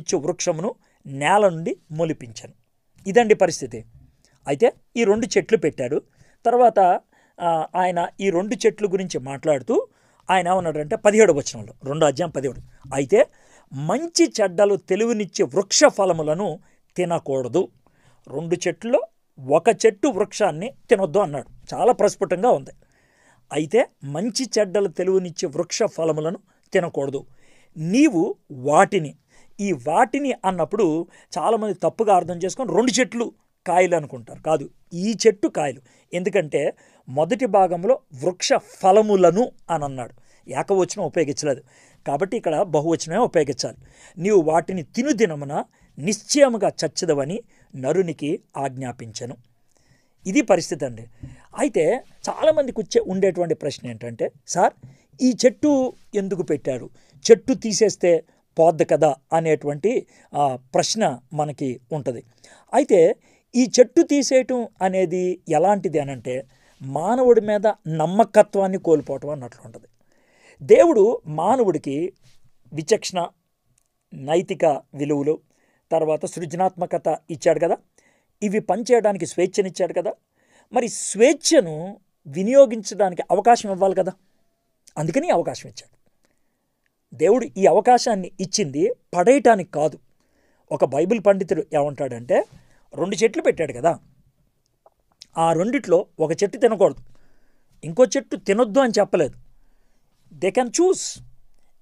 ఇచ్చే వృక్షమును నేల నుండి మొలిపించాను ఇదండి పరిస్థితి అయితే ఈ రెండు చెట్లు పెట్టాడు తర్వాత ఆయన ఈ రెండు చెట్లు గురించి మాట్లాడుతూ ఆయన ఏమన్నాడంటే పదిహేడు వచనంలో రెండు అధ్యాయం పదిహేడు అయితే మంచి చెడ్డలు తెలివినిచ్చే వృక్ష ఫలములను తినకూడదు రెండు చెట్లలో ఒక చెట్టు వృక్షాన్ని తినొద్దు అన్నాడు చాలా ప్రస్ఫుటంగా ఉంది అయితే మంచి చెడ్డలు తెలివినిచ్చే వృక్ష ఫలములను తినకూడదు నీవు వాటిని ఈ వాటిని అన్నప్పుడు చాలామంది తప్పుగా అర్థం చేసుకొని రెండు చెట్లు కాయలు అనుకుంటారు కాదు ఈ చెట్టు కాయలు ఎందుకంటే మొదటి భాగంలో వృక్ష ఫలములను అని అన్నాడు ఏకవచనం ఉపయోగించలేదు కాబట్టి ఇక్కడ బహువచనమే ఉపయోగించాలి నీవు వాటిని తిను దినమున నిశ్చయముగా చచ్చదవని నరునికి ఆజ్ఞాపించను ఇది పరిస్థితి అండి అయితే చాలామందికి వచ్చే ఉండేటువంటి ప్రశ్న ఏంటంటే సార్ ఈ చెట్టు ఎందుకు పెట్టారు చెట్టు తీసేస్తే పోద్ది కదా అనేటువంటి ప్రశ్న మనకి ఉంటుంది అయితే ఈ చెట్టు తీసేయటం అనేది ఎలాంటిది అనంటే మానవుడి మీద నమ్మకత్వాన్ని కోల్పోవటం అన్నట్లు ఉంటుంది దేవుడు మానవుడికి విచక్షణ నైతిక విలువలు తర్వాత సృజనాత్మకత ఇచ్చాడు కదా ఇవి పనిచేయడానికి స్వేచ్ఛనిచ్చాడు కదా మరి స్వేచ్ఛను వినియోగించడానికి అవకాశం ఇవ్వాలి కదా అందుకని అవకాశం ఇచ్చాడు దేవుడు ఈ అవకాశాన్ని ఇచ్చింది పడేయటానికి కాదు ఒక బైబిల్ పండితుడు ఏమంటాడంటే రెండు చెట్లు పెట్టాడు కదా ఆ రెండిట్లో ఒక చెట్టు తినకూడదు ఇంకో చెట్టు తినొద్దు అని చెప్పలేదు దే కెన్ చూస్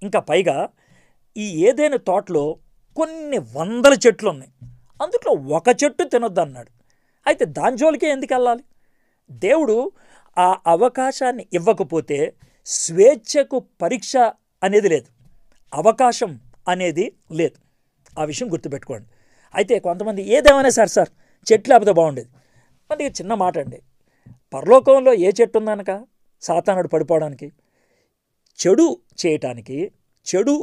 ఇంకా పైగా ఈ ఏదైనా తోటలో కొన్ని వందల చెట్లు ఉన్నాయి అందుట్లో ఒక చెట్టు తినొద్దు అన్నాడు అయితే దాని జోలికే ఎందుకు వెళ్ళాలి దేవుడు ఆ అవకాశాన్ని ఇవ్వకపోతే స్వేచ్ఛకు పరీక్ష అనేది లేదు అవకాశం అనేది లేదు ఆ విషయం గుర్తుపెట్టుకోండి అయితే కొంతమంది ఏదేమైనా సరే సార్ చెట్లు లేకపోతే బాగుండేది అందుకే చిన్న మాట అండి పరలోకంలో ఏ చెట్టు ఉందనక సాతానుడు పడిపోవడానికి చెడు చేయటానికి చెడు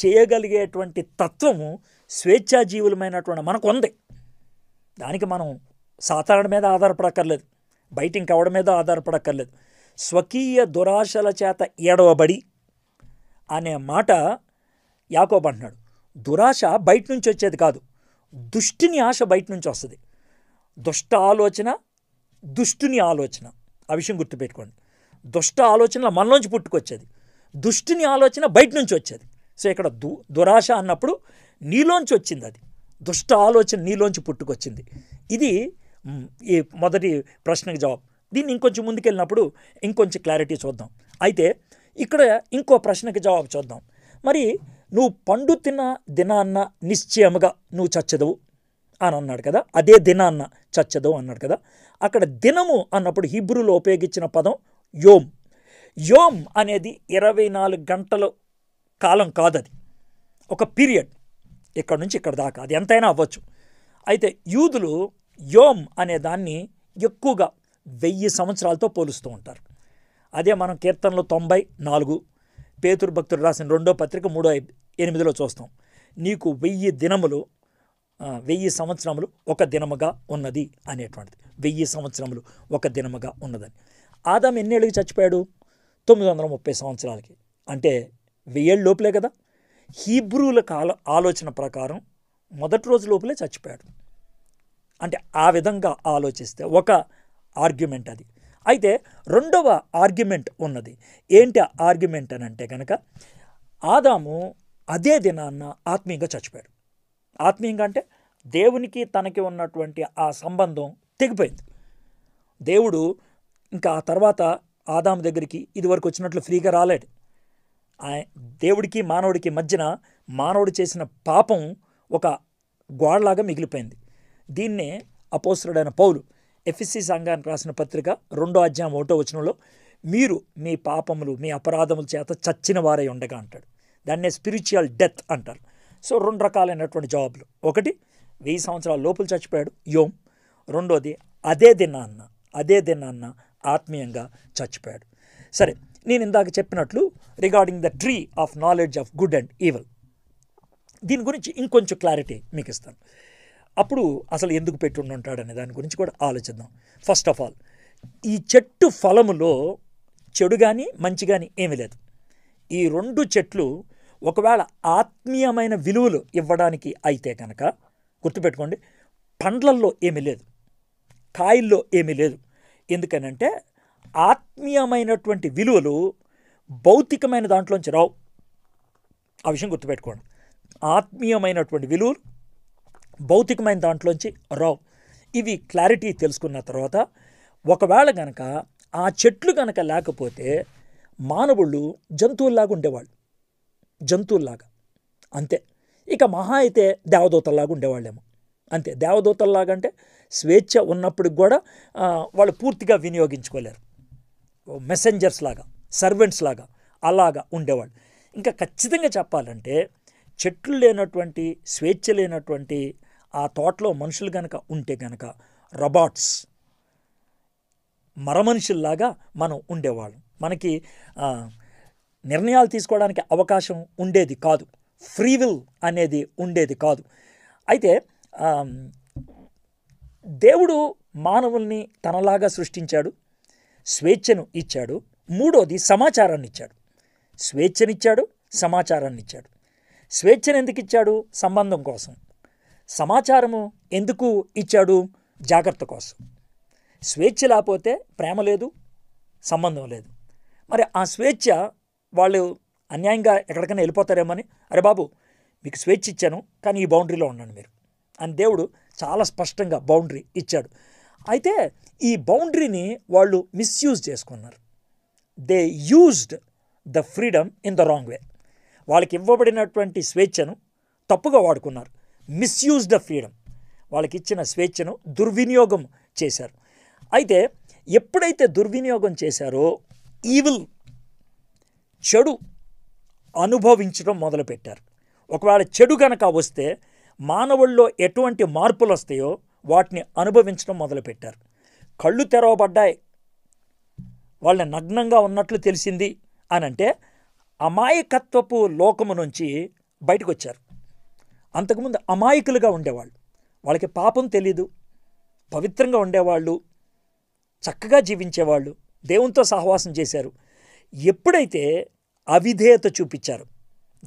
చేయగలిగేటువంటి తత్వము స్వేచ్ఛాజీవులమైనటువంటి మనకు ఉంది దానికి మనం సాతానుడి మీద ఆధారపడక్కర్లేదు బయట ఇంకెవడి మీద ఆధారపడక్కర్లేదు స్వకీయ దురాశల చేత ఏడవబడి అనే మాట యాకోబ్ అంటున్నాడు దురాశ బయట నుంచి వచ్చేది కాదు దుష్టిని ఆశ బయట నుంచి వస్తుంది దుష్ట ఆలోచన దుష్టుని ఆలోచన ఆ విషయం గుర్తుపెట్టుకోండి దుష్ట ఆలోచన మనలోంచి పుట్టుకొచ్చేది దుష్టిని ఆలోచన బయట నుంచి వచ్చేది సో ఇక్కడ దు దురాశ అన్నప్పుడు నీలోంచి వచ్చింది అది దుష్ట ఆలోచన నీలోంచి పుట్టుకొచ్చింది ఇది ఈ మొదటి ప్రశ్నకు జవాబు దీన్ని ఇంకొంచెం ముందుకెళ్ళినప్పుడు ఇంకొంచెం క్లారిటీ చూద్దాం అయితే ఇక్కడ ఇంకో ప్రశ్నకి జవాబు చూద్దాం మరి నువ్వు పండు తిన్న దినాన్న నిశ్చయముగా నువ్వు చచ్చదవు అని అన్నాడు కదా అదే దినాన్న చచ్చదవు అన్నాడు కదా అక్కడ దినము అన్నప్పుడు హిబ్రూలో ఉపయోగించిన పదం యోమ్ యోమ్ అనేది ఇరవై నాలుగు గంటల కాలం కాదది ఒక పీరియడ్ ఇక్కడ నుంచి ఇక్కడ దాకా అది ఎంతైనా అవ్వచ్చు అయితే యూదులు యోమ్ అనే దాన్ని ఎక్కువగా వెయ్యి సంవత్సరాలతో పోలుస్తూ ఉంటారు అదే మనం కీర్తనలో తొంభై నాలుగు పేతురు భక్తులు రాసిన రెండో పత్రిక మూడో ఎనిమిదిలో చూస్తాం నీకు వెయ్యి దినములు వెయ్యి సంవత్సరములు ఒక దినముగా ఉన్నది అనేటువంటిది వెయ్యి సంవత్సరములు ఒక దినముగా ఉన్నదని ఆదాం ఎన్నేళ్ళకి చచ్చిపోయాడు తొమ్మిది వందల ముప్పై సంవత్సరాలకి అంటే వెయ్యేళ్ళ లోపలే కదా హీబ్రూల కాల ఆలోచన ప్రకారం మొదటి రోజు లోపలే చచ్చిపోయాడు అంటే ఆ విధంగా ఆలోచిస్తే ఒక ఆర్గ్యుమెంట్ అది అయితే రెండవ ఆర్గ్యుమెంట్ ఉన్నది ఏంటి ఆర్గ్యుమెంట్ అని అంటే కనుక ఆదాము అదే దినాన్న ఆత్మీయంగా చచ్చిపోయాడు ఆత్మీయంగా అంటే దేవునికి తనకి ఉన్నటువంటి ఆ సంబంధం తెగిపోయింది దేవుడు ఇంకా ఆ తర్వాత ఆదాం దగ్గరికి ఇదివరకు వచ్చినట్లు ఫ్రీగా రాలేడు దేవుడికి మానవుడికి మధ్యన మానవుడు చేసిన పాపం ఒక గోడలాగా మిగిలిపోయింది దీన్నే అపోసరుడైన పౌలు ఎఫ్ఎస్సి సంఘానికి రాసిన పత్రిక రెండో అధ్యాయం ఒకటో వచనంలో మీరు మీ పాపములు మీ అపరాధముల చేత చచ్చిన వారై ఉండగా అంటాడు దాన్నే స్పిరిచువల్ డెత్ అంటారు సో రెండు రకాలైనటువంటి జాబ్లు ఒకటి వెయ్యి సంవత్సరాల లోపల చచ్చిపోయాడు యోమ్ రెండోది అదే దినాన్న అదే దినాన్న ఆత్మీయంగా చచ్చిపోయాడు సరే నేను ఇందాక చెప్పినట్లు regarding the tree of knowledge of good and evil దీని గురించి ఇంకొంచెం క్లారిటీ మీకు ఇస్తాను అప్పుడు అసలు ఎందుకు పెట్టుండి ఉంటాడనే దాని గురించి కూడా ఆలోచిద్దాం ఫస్ట్ ఆఫ్ ఆల్ ఈ చెట్టు ఫలములో చెడు కానీ మంచి కానీ ఏమీ లేదు ఈ రెండు చెట్లు ఒకవేళ ఆత్మీయమైన విలువలు ఇవ్వడానికి అయితే కనుక గుర్తుపెట్టుకోండి పండ్లల్లో ఏమీ లేదు కాయల్లో ఏమీ లేదు ఎందుకనంటే ఆత్మీయమైనటువంటి విలువలు భౌతికమైన దాంట్లోంచి రావు ఆ విషయం గుర్తుపెట్టుకోండి ఆత్మీయమైనటువంటి విలువలు భౌతికమైన దాంట్లోంచి రావు ఇవి క్లారిటీ తెలుసుకున్న తర్వాత ఒకవేళ కనుక ఆ చెట్లు కనుక లేకపోతే మానవుళ్ళు జంతువుల్లాగా ఉండేవాళ్ళు జంతువుల్లాగా అంతే ఇక మహా అయితే దేవదూతల్లాగా ఉండేవాళ్ళేమో అంతే దేవదూతల్లాగా అంటే స్వేచ్ఛ ఉన్నప్పటికి కూడా వాళ్ళు పూర్తిగా వినియోగించుకోలేరు మెసెంజర్స్ లాగా సర్వెంట్స్ లాగా అలాగా ఉండేవాళ్ళు ఇంకా ఖచ్చితంగా చెప్పాలంటే చెట్లు లేనటువంటి స్వేచ్ఛ లేనటువంటి ఆ తోటలో మనుషులు కనుక ఉంటే కనుక రబాట్స్ మరమనుషుల్లాగా మనం ఉండేవాళ్ళం మనకి నిర్ణయాలు తీసుకోవడానికి అవకాశం ఉండేది కాదు ఫ్రీ విల్ అనేది ఉండేది కాదు అయితే దేవుడు మానవుల్ని తనలాగా సృష్టించాడు స్వేచ్ఛను ఇచ్చాడు మూడోది సమాచారాన్ని ఇచ్చాడు స్వేచ్ఛనిచ్చాడు సమాచారాన్ని ఇచ్చాడు స్వేచ్ఛను ఎందుకు ఇచ్చాడు సంబంధం కోసం సమాచారము ఎందుకు ఇచ్చాడు జాగ్రత్త కోసం స్వేచ్ఛ లేకపోతే ప్రేమ లేదు సంబంధం లేదు మరి ఆ స్వేచ్ఛ వాళ్ళు అన్యాయంగా ఎక్కడికైనా వెళ్ళిపోతారేమని అరే బాబు మీకు స్వేచ్ఛ ఇచ్చాను కానీ ఈ బౌండరీలో ఉండండి మీరు అని దేవుడు చాలా స్పష్టంగా బౌండరీ ఇచ్చాడు అయితే ఈ బౌండరీని వాళ్ళు మిస్యూజ్ చేసుకున్నారు they used the freedom in the wrong way వాళ్ళకి ఇవ్వబడినటువంటి స్వేచ్ఛను తప్పుగా వాడుకున్నారు మిస్యూజ్ ద ఫ్రీడమ్ వాళ్ళకి ఇచ్చిన స్వేచ్ఛను దుర్వినియోగం చేశారు అయితే ఎప్పుడైతే దుర్వినియోగం చేశారో ఈవిల్ చెడు అనుభవించడం మొదలుపెట్టారు ఒకవేళ చెడు కనుక వస్తే మానవుల్లో ఎటువంటి మార్పులు వస్తాయో వాటిని అనుభవించడం మొదలుపెట్టారు కళ్ళు తెరవబడ్డాయి వాళ్ళ నగ్నంగా ఉన్నట్లు తెలిసింది అని అంటే అమాయకత్వపు లోకము నుంచి బయటకు వచ్చారు అంతకుముందు అమాయకులుగా ఉండేవాళ్ళు వాళ్ళకి పాపం తెలీదు పవిత్రంగా ఉండేవాళ్ళు చక్కగా జీవించేవాళ్ళు దేవునితో సహవాసం చేశారు ఎప్పుడైతే అవిధేయత చూపించారు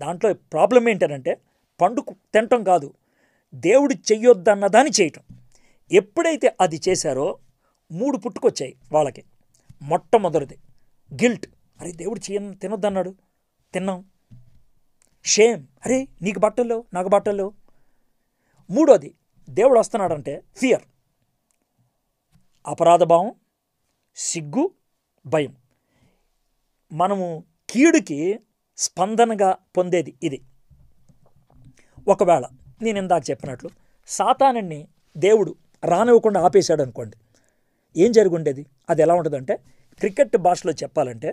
దాంట్లో ప్రాబ్లం ఏంటంటే పండుకు తినటం కాదు దేవుడు చెయ్యొద్దన్నదాన్ని చేయటం ఎప్పుడైతే అది చేశారో మూడు పుట్టుకొచ్చాయి వాళ్ళకి మొట్టమొదటిది గిల్ట్ అరే దేవుడు చేయ తినొద్దన్నాడు తిన్నాం షేమ్ అరే నీకు బట్టలు నాకు బట్టలు మూడోది దేవుడు వస్తున్నాడంటే ఫియర్ అపరాధభావం సిగ్గు భయం మనము కీడుకి స్పందనగా పొందేది ఇది ఒకవేళ నేను ఇందాక చెప్పినట్లు సాతానాన్ని దేవుడు రానివ్వకుండా ఆపేశాడు అనుకోండి ఏం జరుగుండేది అది ఎలా ఉంటుందంటే క్రికెట్ భాషలో చెప్పాలంటే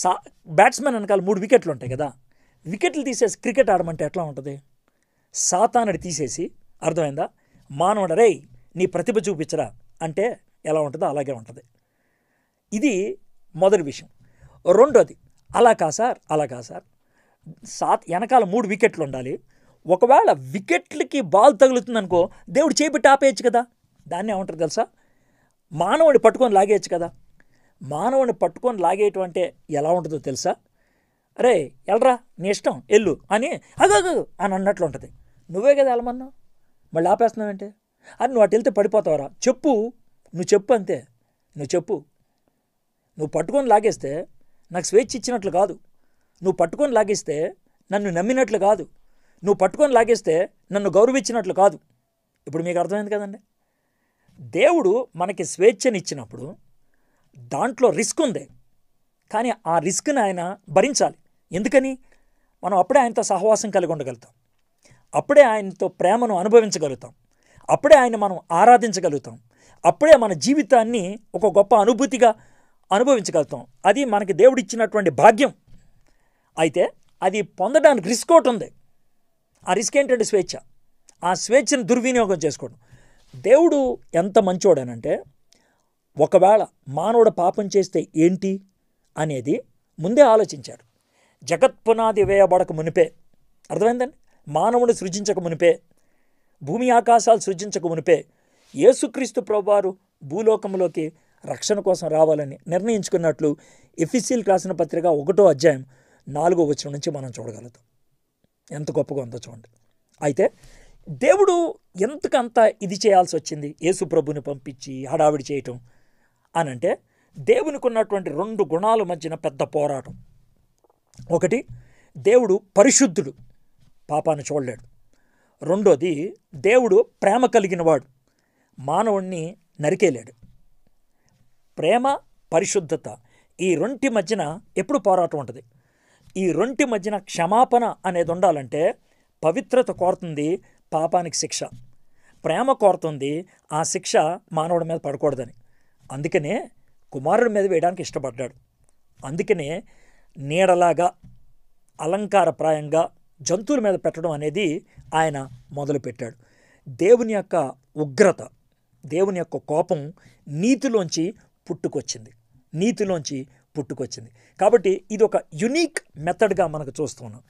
సా బ్యాట్స్మెన్ వెనకాల మూడు వికెట్లు ఉంటాయి కదా వికెట్లు తీసేసి క్రికెట్ ఆడమంటే ఎట్లా ఉంటుంది సాతానుడి తీసేసి అర్థమైందా మానవుడు రే నీ ప్రతిభ చూపించరా అంటే ఎలా ఉంటుందో అలాగే ఉంటుంది ఇది మొదటి విషయం రెండోది అలా కా సార్ అలా కా సార్ సాత్ వెనకాల మూడు వికెట్లు ఉండాలి ఒకవేళ వికెట్లకి బాల్ తగులుతుందనుకో దేవుడు చేపెట్టి ఆపేయచ్చు కదా దాన్ని ఏమంటారు తెలుసా మానవుడిని పట్టుకొని లాగేయచ్చు కదా మానవుడిని పట్టుకొని లాగేయటం అంటే ఎలా ఉంటుందో తెలుసా అరే ఎల్రా నీ ఇష్టం ఎల్లు అని అగగు అని అన్నట్లు ఉంటుంది నువ్వే కదా వెళ్ళమన్నావు మళ్ళీ ఆపేస్తున్నావు అంటే అది నువ్వు అటు వెళ్తే పడిపోతావరా చెప్పు నువ్వు చెప్పు అంతే నువ్వు చెప్పు నువ్వు పట్టుకొని లాగేస్తే నాకు స్వేచ్ఛ ఇచ్చినట్లు కాదు నువ్వు పట్టుకొని లాగేస్తే నన్ను నమ్మినట్లు కాదు నువ్వు పట్టుకొని లాగేస్తే నన్ను గౌరవించినట్లు కాదు ఇప్పుడు మీకు అర్థమైంది కదండి దేవుడు మనకి స్వేచ్ఛనిచ్చినప్పుడు దాంట్లో రిస్క్ ఉంది కానీ ఆ రిస్క్ని ఆయన భరించాలి ఎందుకని మనం అప్పుడే ఆయనతో సహవాసం కలిగి ఉండగలుగుతాం అప్పుడే ఆయనతో ప్రేమను అనుభవించగలుగుతాం అప్పుడే ఆయన మనం ఆరాధించగలుగుతాం అప్పుడే మన జీవితాన్ని ఒక గొప్ప అనుభూతిగా అనుభవించగలుగుతాం అది మనకి దేవుడిచ్చినటువంటి భాగ్యం అయితే అది పొందడానికి రిస్క్ ఒకటి ఉంది ఆ రిస్క్ ఏంటంటే స్వేచ్ఛ ఆ స్వేచ్ఛను దుర్వినియోగం చేసుకోవడం దేవుడు ఎంత మంచోడనంటే ఒకవేళ మానవుడు పాపం చేస్తే ఏంటి అనేది ముందే ఆలోచించాడు జగత్పునాది వేయబడక మునిపే అర్థమైందండి మానవుడు సృజించక మునిపే భూమి ఆకాశాలు సృజించక మునిపే యేసుక్రీస్తు ప్రభువారు భూలోకంలోకి రక్షణ కోసం రావాలని నిర్ణయించుకున్నట్లు ఎఫిసిల్ రాసిన పత్రిక ఒకటో అధ్యాయం నాలుగో వచ్చిన నుంచి మనం చూడగలుగుతాం ఎంత గొప్పగా ఉందో చూడండి అయితే దేవుడు ఎంతకంత ఇది చేయాల్సి వచ్చింది యేసు ప్రభుని పంపించి హడావిడి చేయటం అంటే దేవునికి ఉన్నటువంటి రెండు గుణాల మధ్యన పెద్ద పోరాటం ఒకటి దేవుడు పరిశుద్ధుడు పాపాన్ని చూడలేడు రెండోది దేవుడు ప్రేమ కలిగినవాడు మానవుణ్ణి నరికేలేడు ప్రేమ పరిశుద్ధత ఈ రెంటి మధ్యన ఎప్పుడు పోరాటం ఉంటుంది ఈ రెంటి మధ్యన క్షమాపణ అనేది ఉండాలంటే పవిత్రత కోరుతుంది పాపానికి శిక్ష ప్రేమ కోరుతుంది ఆ శిక్ష మానవుడి మీద పడకూడదని అందుకనే కుమారుడి మీద వేయడానికి ఇష్టపడ్డాడు అందుకనే నీడలాగా అలంకారప్రాయంగా జంతువుల మీద పెట్టడం అనేది ఆయన మొదలుపెట్టాడు దేవుని యొక్క ఉగ్రత దేవుని యొక్క కోపం నీతిలోంచి పుట్టుకొచ్చింది నీతిలోంచి పుట్టుకొచ్చింది కాబట్టి ఇది ఒక యునీక్ మెథడ్గా మనకు చూస్తున్నాం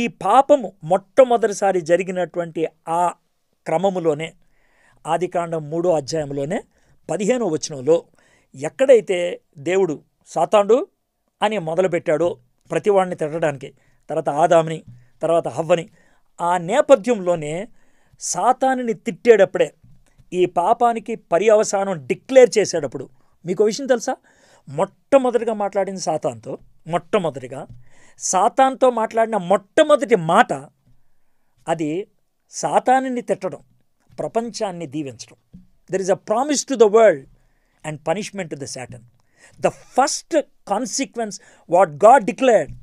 ఈ పాపము మొట్టమొదటిసారి జరిగినటువంటి ఆ క్రమములోనే ఆదికాండం మూడో అధ్యాయంలోనే పదిహేనో వచనంలో ఎక్కడైతే దేవుడు సాతాండు అని మొదలుపెట్టాడో ప్రతివాడిని తిట్టడానికి తర్వాత ఆదాముని తర్వాత హవ్వని ఆ నేపథ్యంలోనే సాతాని తిట్టేటప్పుడే ఈ పాపానికి పర్యవసానం డిక్లేర్ చేసేటప్పుడు మీకు విషయం తెలుసా మొట్టమొదటిగా మాట్లాడిన సాతాన్తో మొట్టమొదటిగా సాతాన్తో మాట్లాడిన మొట్టమొదటి మాట అది సాతానిని తిట్టడం ప్రపంచాన్ని దీవించడం there is a promise to the world and punishment to the Satan the first consequence what God declared